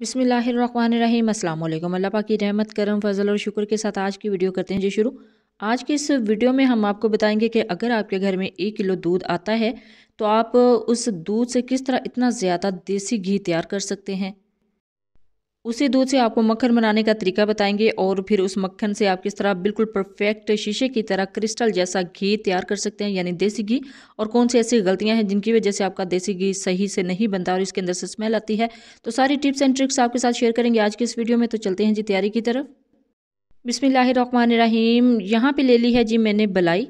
बिसमीम अल्लाम अल्लाह पाक की रहमत करम फजल और शुक्र के साथ आज की वीडियो करते हैं जी शुरू आज के इस वीडियो में हम आपको बताएंगे कि अगर आपके घर में एक किलो दूध आता है तो आप उस दूध से किस तरह इतना ज़्यादा देसी घी तैयार कर सकते हैं उसी दूध से आपको मक्खन बनाने का तरीका बताएंगे और फिर उस मक्खन से आप किस तरह बिल्कुल परफेक्ट शीशे की तरह क्रिस्टल जैसा घी तैयार कर सकते हैं यानी देसी घी और कौन सी ऐसी गलतियां हैं जिनकी वजह से आपका देसी घी सही से नहीं बनता और इसके अंदर से स्मेल आती है तो सारी टिप्स एंड ट्रिक्स आपके साथ शेयर करेंगे आज की इस वीडियो में तो चलते हैं जी तैयारी की तरफ रहीम यहाँ पर ले ली है जी मैंने बलाई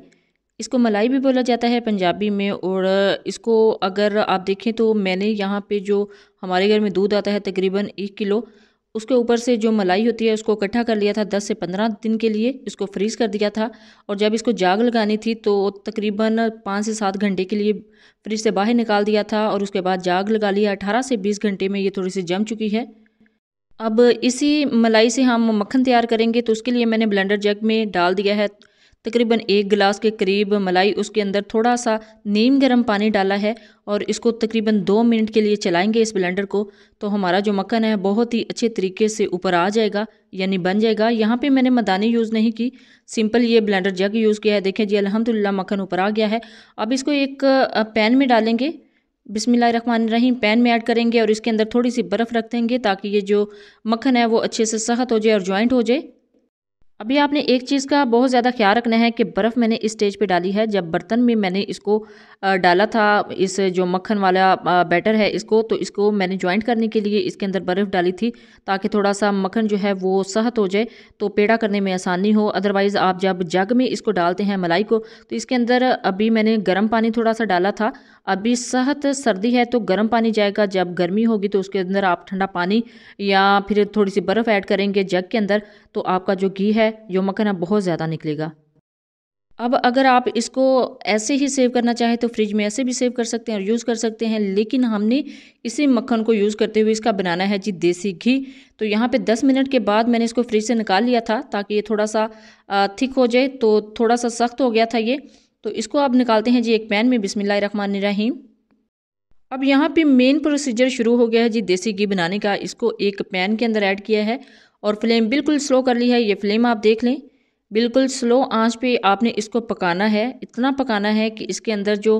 इसको मलाई भी बोला जाता है पंजाबी में और इसको अगर आप देखें तो मैंने यहाँ पे जो हमारे घर में दूध आता है तकरीबन एक किलो उसके ऊपर से जो मलाई होती है उसको इकट्ठा कर लिया था दस से पंद्रह दिन के लिए इसको फ्रीज़ कर दिया था और जब इसको जाग लगानी थी तो तकरीबन पाँच से सात घंटे के लिए फ्रिज से बाहर निकाल दिया था और उसके बाद जाग लगा लिया अठारह से बीस घंटे में ये थोड़ी सी जम चुकी है अब इसी मलाई से हम मक्खन तैयार करेंगे तो उसके लिए मैंने ब्लेंडर जग में डाल दिया है तकरीबन एक गिलास के करीब मलाई उसके अंदर थोड़ा सा नीम गर्म पानी डाला है और इसको तकरीबन दो मिनट के लिए चलाएंगे इस ब्लेंडर को तो हमारा जो मक्खन है बहुत ही अच्छे तरीके से ऊपर आ जाएगा यानी बन जाएगा यहाँ पे मैंने मदानी यूज़ नहीं की सिंपल ये ब्लेंडर जग यूज़ किया है देखें जी अलहमदिल्ला मक्खन ऊपर आ गया है अब इसको एक पैन में डालेंगे रही पैन में ऐड करेंगे और इसके अंदर थोड़ी सी बर्फ़ रख देंगे ताकि ये जो मक्खन है वो अच्छे से सहत हो जाए और जॉइंट हो जाए अभी आपने एक चीज़ का बहुत ज़्यादा ख्याल रखना है कि बर्फ़ मैंने इस स्टेज पे डाली है जब बर्तन में मैंने इसको डाला था इस जो मक्खन वाला बैटर है इसको तो इसको मैंने जॉइंट करने के लिए इसके अंदर बर्फ़ डाली थी ताकि थोड़ा सा मक्खन जो है वो सहत हो जाए तो पेड़ा करने में आसानी हो अदरवाइज़ आप जब जग में इसको डालते हैं मलाई को तो इसके अंदर अभी मैंने गर्म पानी थोड़ा सा डाला था अभी सख्त सर्दी है तो गर्म पानी जाएगा जब गर्मी होगी तो उसके अंदर आप ठंडा पानी या फिर थोड़ी सी बर्फ़ ऐड करेंगे जग के अंदर तो आपका जो घी है जो मक्खन है बहुत ज़्यादा निकलेगा अब अगर आप इसको ऐसे ही सेव करना चाहें तो फ्रिज में ऐसे भी सेव कर सकते हैं और यूज़ कर सकते हैं लेकिन हमने इसी मक्खन को यूज़ करते हुए इसका बनाना है जी देसी घी तो यहाँ पे 10 मिनट के बाद मैंने इसको फ्रिज से निकाल लिया था ताकि ये थोड़ा सा थिक हो जाए तो थोड़ा सा सख्त हो गया था ये तो इसको आप निकालते हैं जी एक पैन में रहीम अब यहाँ पे मेन प्रोसीजर शुरू हो गया है जी देसी घी बनाने का इसको एक पैन के अंदर ऐड किया है और फ्लेम बिल्कुल स्लो कर ली है ये फ्लेम आप देख लें बिल्कुल स्लो आंच पे आपने इसको पकाना है इतना पकाना है कि इसके अंदर जो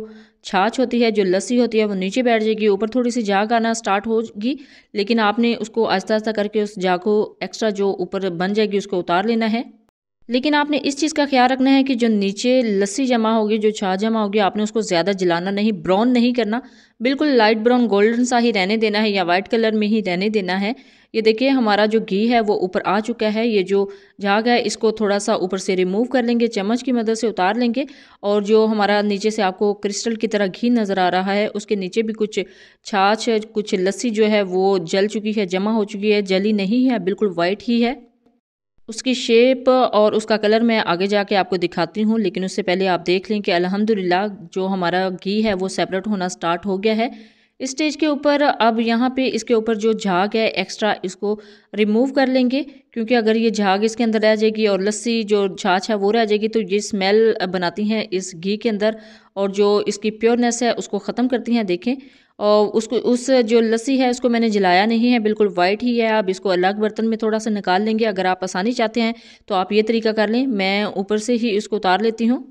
छाछ होती है जो लस्सी होती है वो नीचे बैठ जाएगी ऊपर थोड़ी सी जाग आना स्टार्ट होगी लेकिन आपने उसको आहिस्ता आहिस्ता करके उस जाग को एक्स्ट्रा जो ऊपर बन जाएगी उसको उतार लेना है लेकिन आपने इस चीज़ का ख्याल रखना है कि जो नीचे लस्सी जमा होगी जो छाछ जमा होगी आपने उसको ज़्यादा जलाना नहीं ब्राउन नहीं करना बिल्कुल लाइट ब्राउन गोल्डन सा ही रहने देना है या वाइट कलर में ही रहने देना है ये देखिए हमारा जो घी है वो ऊपर आ चुका है ये जो झाग है इसको थोड़ा सा ऊपर से रिमूव कर लेंगे चम्मच की मदद से उतार लेंगे और जो हमारा नीचे से आपको क्रिस्टल की तरह घी नज़र आ रहा है उसके नीचे भी कुछ छाछ कुछ लस्सी जो है वो जल चुकी है जमा हो चुकी है जली नहीं है बिल्कुल वाइट ही है उसकी शेप और उसका कलर मैं आगे जाके आपको दिखाती हूँ लेकिन उससे पहले आप देख लें कि अलहमदिल्ला जो हमारा घी है वो सेपरेट होना स्टार्ट हो गया है इस स्टेज के ऊपर अब यहाँ पे इसके ऊपर जो झाग है एक्स्ट्रा इसको रिमूव कर लेंगे क्योंकि अगर ये झाग इसके अंदर रह जाएगी और लस्सी जो छाछ है वो रह जाएगी तो ये स्मेल बनाती हैं इस घी के अंदर और जो इसकी प्योरनेस है उसको ख़त्म करती हैं देखें और उसको उस जो लस्सी है उसको मैंने जलाया नहीं है बिल्कुल वाइट ही है आप इसको अलग बर्तन में थोड़ा सा निकाल लेंगे अगर आप आसानी चाहते हैं तो आप ये तरीका कर लें मैं ऊपर से ही इसको उतार लेती हूँ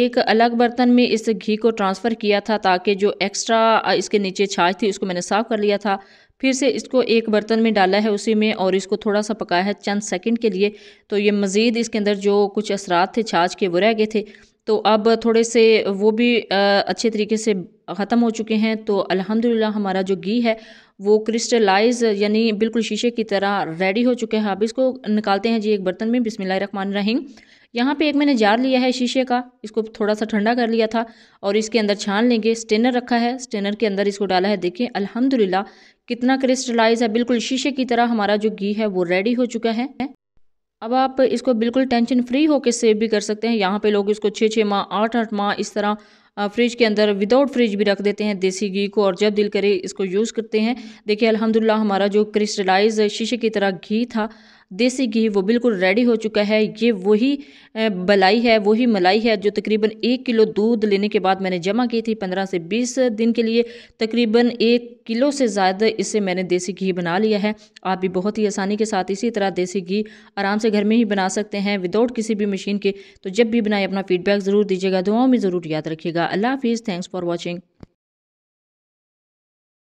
एक अलग बर्तन में इस घी को ट्रांसफ़र किया था ताकि जो एक्स्ट्रा इसके नीचे छाछ थी उसको मैंने साफ़ कर लिया था फिर से इसको एक बर्तन में डाला है उसी में और इसको थोड़ा सा पकाया है चंद सेकंड के लिए तो ये मज़ीद इसके अंदर जो कुछ असरात थे छाछ के वो रह गए थे तो अब थोड़े से वो भी अच्छे तरीके से ख़त्म हो चुके हैं तो अल्हम्दुलिल्लाह हमारा जो घी है वो क्रिस्टलाइज यानी बिल्कुल शीशे की तरह रेडी हो चुके हैं अब इसको निकालते हैं जी एक बर्तन में बिसमिल्ल रखमान रहीम यहाँ पे एक मैंने जार लिया है शीशे का इसको थोड़ा सा ठंडा कर लिया था और इसके अंदर छान लेंगे स्टेनर रखा है स्टेनर के अंदर इसको डाला है देखिए अल्हम्दुलिल्लाह कितना क्रिस्टलाइज है बिल्कुल शीशे की तरह हमारा जो घी है वो रेडी हो चुका है अब आप इसको बिल्कुल टेंशन फ्री होकर सेव भी कर सकते हैं यहाँ पे लोग इसको छः छः माह आठ आठ माह इस तरह फ्रिज के अंदर विदाउट फ्रिज भी रख देते हैं देसी घी को और जब दिल करे इसको यूज़ करते हैं देखिए अल्हम्दुलिल्लाह हमारा जो क्रिस्टलाइज शीशे की तरह घी था देसी घी वो बिल्कुल रेडी हो चुका है ये वही बलाई है वही मलाई है जो तकरीबन एक किलो दूध लेने के बाद मैंने जमा की थी पंद्रह से बीस दिन के लिए तकरीबन एक किलो से ज़्यादा इसे मैंने देसी घी बना लिया है आप भी बहुत ही आसानी के साथ इसी तरह देसी घी आराम से घर में ही बना सकते हैं विदाउट किसी भी मशीन के तो जब भी बनाए अपना फीडबैक ज़रूर दीजिएगा दुआओं में ज़रूर याद रखिएगा अल्लाह हाफिज़ थैंक्स फॉर वॉचिंग